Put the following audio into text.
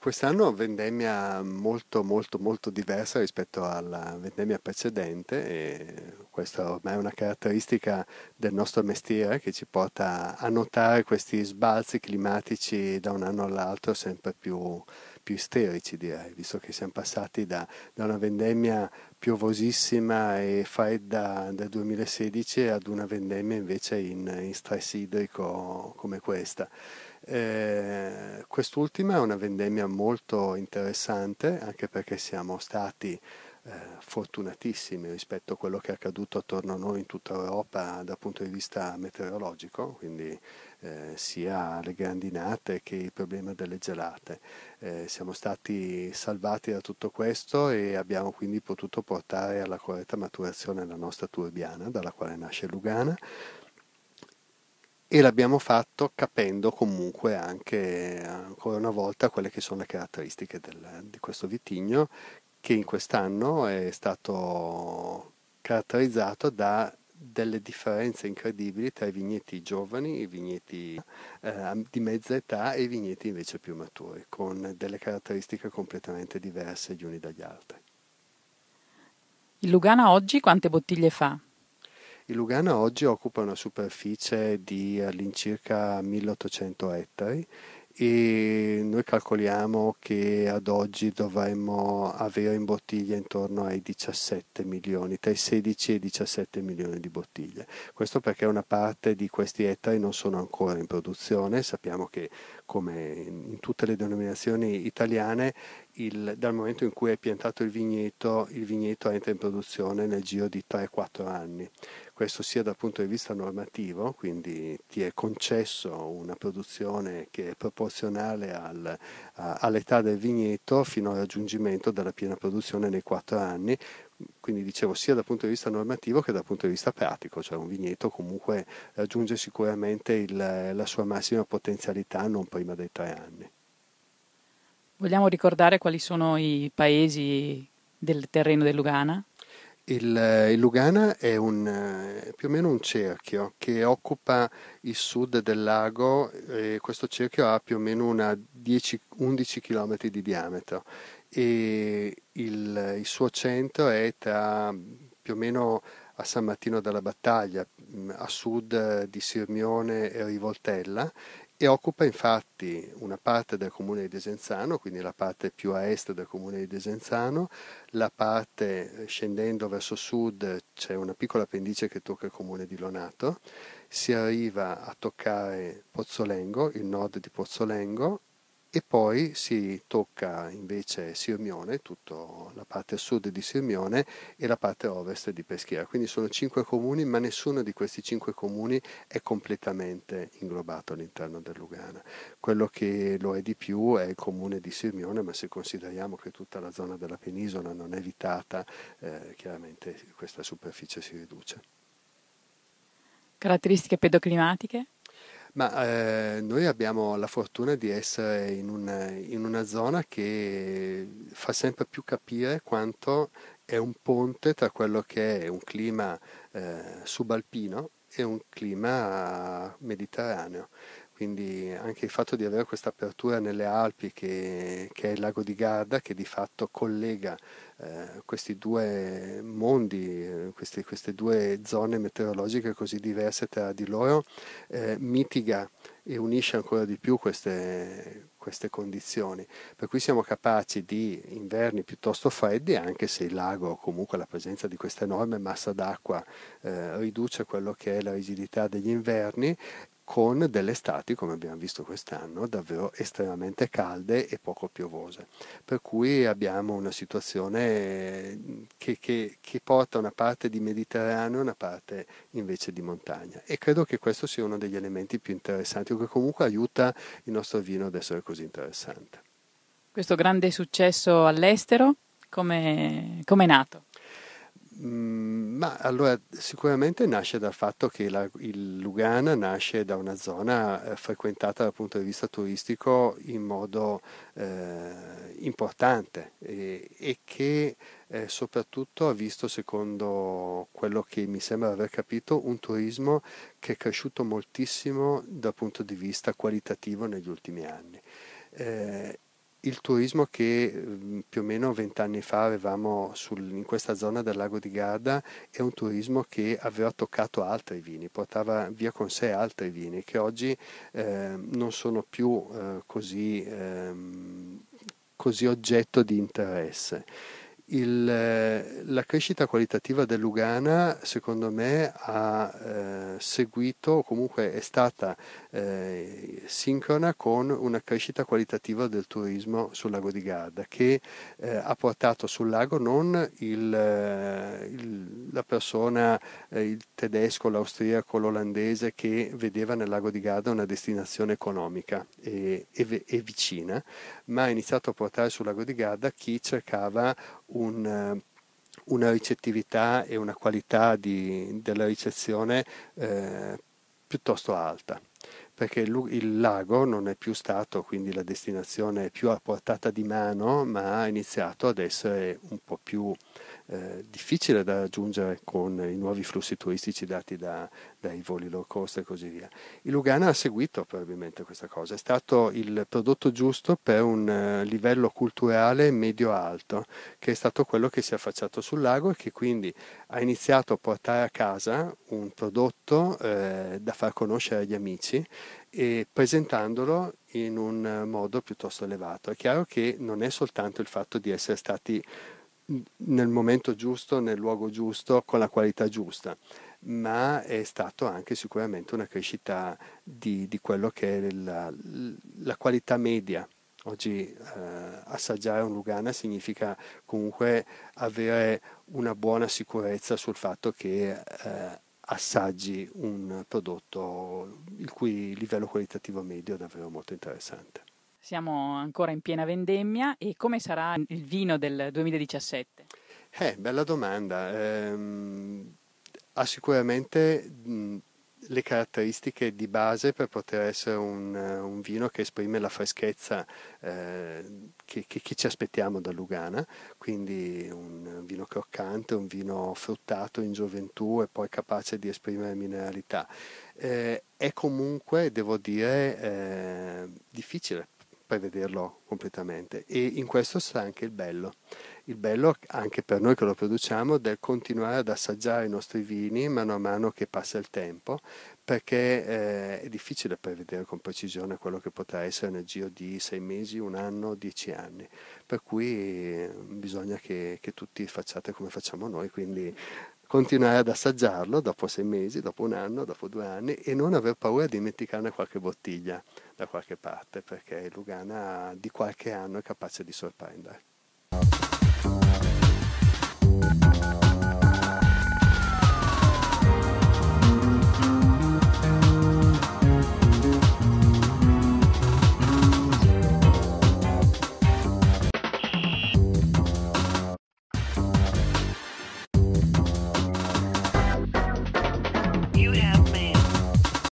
quest'anno vendemmia molto molto molto diversa rispetto alla vendemmia precedente e questa ormai è una caratteristica del nostro mestiere che ci porta a notare questi sbalzi climatici da un anno all'altro sempre più, più isterici direi, visto che siamo passati da, da una vendemmia piovosissima e fredda del 2016 ad una vendemmia invece in, in stress idrico come questa. Eh, quest'ultima è una vendemmia molto interessante anche perché siamo stati eh, fortunatissimi rispetto a quello che è accaduto attorno a noi in tutta Europa dal punto di vista meteorologico, quindi eh, sia le grandinate che il problema delle gelate. Eh, siamo stati salvati da tutto questo e abbiamo quindi potuto portare alla corretta maturazione la nostra turbiana dalla quale nasce Lugana e l'abbiamo fatto capendo comunque anche ancora una volta quelle che sono le caratteristiche del, di questo vitigno che in quest'anno è stato caratterizzato da delle differenze incredibili tra i vigneti giovani, i vigneti eh, di mezza età e i vigneti invece più maturi, con delle caratteristiche completamente diverse gli uni dagli altri. Il Lugana oggi quante bottiglie fa? Il Lugano oggi occupa una superficie di all'incirca 1800 ettari e noi calcoliamo che ad oggi dovremmo avere in bottiglia intorno ai 17 milioni, tra i 16 e i 17 milioni di bottiglie. Questo perché una parte di questi ettari non sono ancora in produzione, sappiamo che come in tutte le denominazioni italiane il, dal momento in cui è piantato il vigneto, il vigneto entra in produzione nel giro di 3-4 anni questo sia dal punto di vista normativo, quindi ti è concesso una produzione che è proporzionale al, a, all'età del vigneto fino al raggiungimento della piena produzione nei quattro anni, quindi dicevo sia dal punto di vista normativo che dal punto di vista pratico, cioè un vigneto comunque raggiunge sicuramente il, la sua massima potenzialità non prima dei tre anni. Vogliamo ricordare quali sono i paesi del terreno dell'Ugana? Il, eh, il, Lugana è un, eh, più o meno un cerchio che occupa il sud del lago eh, e questo cerchio ha più o meno una 10, 11 km di diametro e il, il, suo centro è tra, più o meno a San Martino della Battaglia, mm, a sud di Sirmione e Rivoltella e occupa infatti una parte del comune di Desenzano, quindi la parte più a est del comune di Desenzano, la parte eh, scendendo verso sud c'è una piccola pendice che tocca il comune di Lonato, si arriva a toccare Pozzolengo, il nord di Pozzolengo e poi si tocca invece Sirmione, tutta la parte sud di Sirmione e la parte ovest di Peschiera. Quindi sono cinque comuni, ma nessuno di questi cinque comuni è completamente inglobato all'interno del Lugana. Quello che lo è di più è il comune di Sirmione, ma se consideriamo che tutta la zona della penisola non è evitata, eh, chiaramente questa superficie si riduce. Caratteristiche pedoclimatiche? Ma eh, noi abbiamo la fortuna di essere in una, in una zona che fa sempre più capire quanto è un ponte tra quello che è un clima eh, subalpino e un clima mediterraneo quindi anche il fatto di avere questa apertura nelle Alpi che, che è il lago di Garda che di fatto collega eh, questi due mondi, eh, questi, queste due zone meteorologiche così diverse tra di loro, eh, mitiga e unisce ancora di più queste, queste, condizioni. Per cui siamo capaci di inverni piuttosto freddi, anche se il lago comunque la presenza di questa enorme massa d'acqua eh, riduce quello che è la rigidità degli inverni, con delle estati, come abbiamo visto quest'anno, davvero estremamente calde e poco piovose. Per cui abbiamo una situazione mm, che, che, che porta una parte di Mediterraneo e una parte invece di montagna. E credo che questo sia uno degli elementi più interessanti, che comunque aiuta il nostro vino ad essere così interessante. Questo grande successo all'estero, come è nato? Mm ma allora sicuramente nasce dal fatto che la, il Lugana nasce da una zona eh, frequentata dal punto di vista turistico in modo eh, importante e, e che eh, soprattutto ha visto, secondo quello che mi sembra aver capito, un turismo che è cresciuto moltissimo dal punto di vista qualitativo negli ultimi anni. Eh, il turismo che ehm, più o meno vent'anni fa avevamo sul, in questa zona del lago di Garda è un turismo che aveva toccato altri vini, portava via con sé altri vini che oggi eh, non sono più eh, così, eh, così, oggetto di interesse. Il, eh, la crescita qualitativa dell'Ugana, secondo me, ha eh, seguito, comunque è stata eh, sincrona con una crescita qualitativa del turismo sul lago di Garda, che eh, ha portato sul lago non il, eh, il, la persona, eh, il tedesco, l'austriaco, l'olandese che vedeva nel lago di Garda una destinazione economica e, e, e vicina, ma ha iniziato a portare sul lago di Garda chi cercava un, eh, una ricettività e una qualità di, della ricezione eh, piuttosto alta perché il, il, lago non è più stato quindi la destinazione più a portata di mano ma ha iniziato ad essere un po' più eh, difficile da raggiungere con i nuovi flussi turistici dati da, dai voli low cost e così via. Il Lugana ha seguito probabilmente questa cosa, è stato il prodotto giusto per un eh, livello culturale medio-alto, che è stato quello che si è affacciato sul lago e che quindi ha iniziato a portare a casa un prodotto eh, da far conoscere agli amici e presentandolo in un modo piuttosto elevato. È chiaro che non è soltanto il fatto di essere stati nel momento giusto, nel luogo giusto, con la qualità giusta, ma è stato anche sicuramente una crescita di, di quello che è la, la qualità media. Oggi eh, assaggiare un Lugana significa comunque avere una buona sicurezza sul fatto che eh, assaggi un prodotto il cui livello qualitativo medio è davvero molto interessante. Siamo ancora in piena vendemmia e come sarà il vino del 2017? Eh, bella domanda. Eh, ha sicuramente le caratteristiche di base per poter essere un, un vino che esprime la freschezza eh, che, che, che, ci aspettiamo da Lugana, quindi un vino croccante, un vino fruttato in gioventù e poi capace di esprimere mineralità. Eh, è comunque, devo dire, eh, difficile vederlo completamente e in questo sta anche il bello. Il bello anche per noi che lo produciamo del continuare ad assaggiare i nostri vini mano a mano che passa il tempo perché eh, è difficile prevedere con precisione quello che potrà essere nel giro di sei mesi, un anno, dieci anni. Per cui eh, bisogna che, che tutti facciate come facciamo noi, quindi continuare ad assaggiarlo dopo sei mesi, dopo un anno, dopo due anni e non aver paura di dimenticarne qualche bottiglia da qualche parte perché il Lugana di qualche anno è capace di sorprendere.